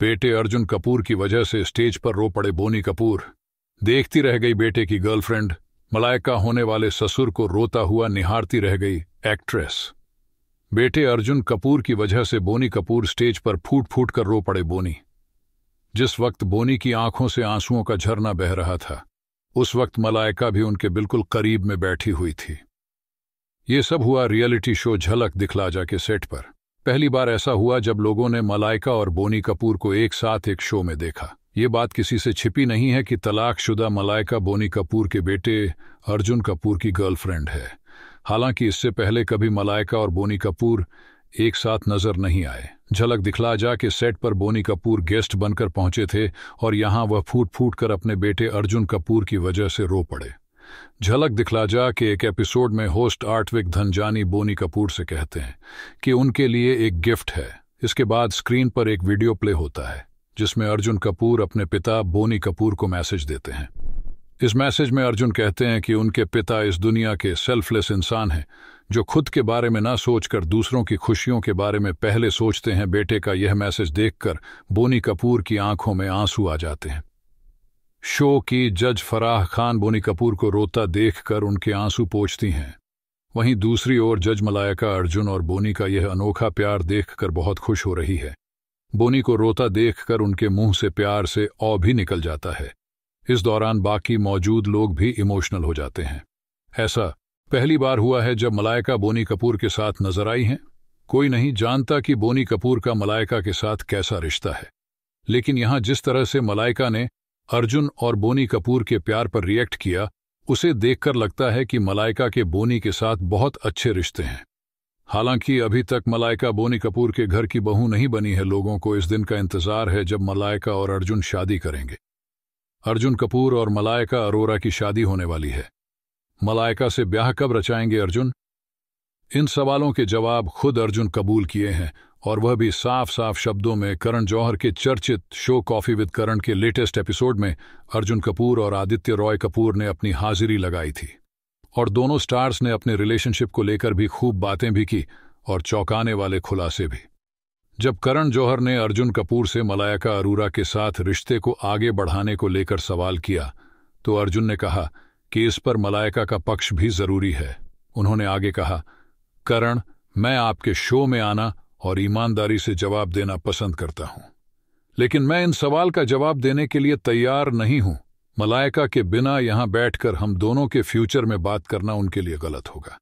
बेटे अर्जुन कपूर की वजह से स्टेज पर रो पड़े बोनी कपूर देखती रह गई बेटे की गर्लफ्रेंड मलायका होने वाले ससुर को रोता हुआ निहारती रह गई एक्ट्रेस बेटे अर्जुन कपूर की वजह से बोनी कपूर स्टेज पर फूट फूट कर रो पड़े बोनी जिस वक्त बोनी की आंखों से आंसुओं का झरना बह रहा था उस वक्त मलायका भी उनके बिल्कुल करीब में बैठी हुई थी ये सब हुआ रियलिटी शो झलक दिखलाजा के सेट पर पहली बार ऐसा हुआ जब लोगों ने मलाइका और बोनी कपूर को एक साथ एक शो में देखा ये बात किसी से छिपी नहीं है कि तलाकशुदा मलाइका बोनी कपूर के बेटे अर्जुन कपूर की गर्लफ्रेंड है हालांकि इससे पहले कभी मलाइका और बोनी कपूर एक साथ नजर नहीं आए झलक दिखला जा के सेट पर बोनी कपूर गेस्ट बनकर पहुंचे थे और यहां वह फूट फूट कर अपने बेटे अर्जुन कपूर की वजह से रो पड़े झलक दिखला जा के एक एपिसोड में होस्ट आर्टविक धनजानी बोनी कपूर से कहते हैं कि उनके लिए एक गिफ्ट है इसके बाद स्क्रीन पर एक वीडियो प्ले होता है जिसमें अर्जुन कपूर अपने पिता बोनी कपूर को मैसेज देते हैं इस मैसेज में अर्जुन कहते हैं कि उनके पिता इस दुनिया के सेल्फलेस इंसान हैं जो खुद के बारे में ना सोचकर दूसरों की खुशियों के बारे में पहले सोचते हैं बेटे का यह मैसेज देखकर बोनी कपूर की आंखों में आंसू आ जाते हैं शो की जज फराह खान बोनी कपूर को रोता देखकर उनके आंसू पोछती हैं वहीं दूसरी ओर जज मलायका अर्जुन और बोनी का यह अनोखा प्यार देखकर बहुत खुश हो रही है बोनी को रोता देखकर उनके मुंह से प्यार से औ भी निकल जाता है इस दौरान बाकी मौजूद लोग भी इमोशनल हो जाते हैं ऐसा पहली बार हुआ है जब मलायका बोनी कपूर के साथ नजर आई हैं कोई नहीं जानता कि बोनी कपूर का मलायका के साथ कैसा रिश्ता है लेकिन यहां जिस तरह से मलायका ने अर्जुन और बोनी कपूर के प्यार पर रिएक्ट किया उसे देखकर लगता है कि मलाइका के बोनी के साथ बहुत अच्छे रिश्ते हैं हालांकि अभी तक मलाइका बोनी कपूर के घर की बहू नहीं बनी है लोगों को इस दिन का इंतजार है जब मलाइका और अर्जुन शादी करेंगे अर्जुन कपूर और मलाइका अरोरा की शादी होने वाली है मलाइका से ब्याह कब रचाएंगे अर्जुन इन सवालों के जवाब खुद अर्जुन कबूल किए हैं और वह भी साफ साफ शब्दों में करण जौहर के चर्चित शो कॉफी विद करण के लेटेस्ट एपिसोड में अर्जुन कपूर और आदित्य रॉय कपूर ने अपनी हाजिरी लगाई थी और दोनों स्टार्स ने अपने रिलेशनशिप को लेकर भी खूब बातें भी की और चौंकाने वाले खुलासे भी जब करण जौहर ने अर्जुन कपूर से मलायका अरोरा के साथ रिश्ते को आगे बढ़ाने को लेकर सवाल किया तो अर्जुन ने कहा कि इस पर मलायका का पक्ष भी जरूरी है उन्होंने आगे कहा करण मैं आपके शो में आना और ईमानदारी से जवाब देना पसंद करता हूं लेकिन मैं इन सवाल का जवाब देने के लिए तैयार नहीं हूं मलायका के बिना यहां बैठकर हम दोनों के फ्यूचर में बात करना उनके लिए गलत होगा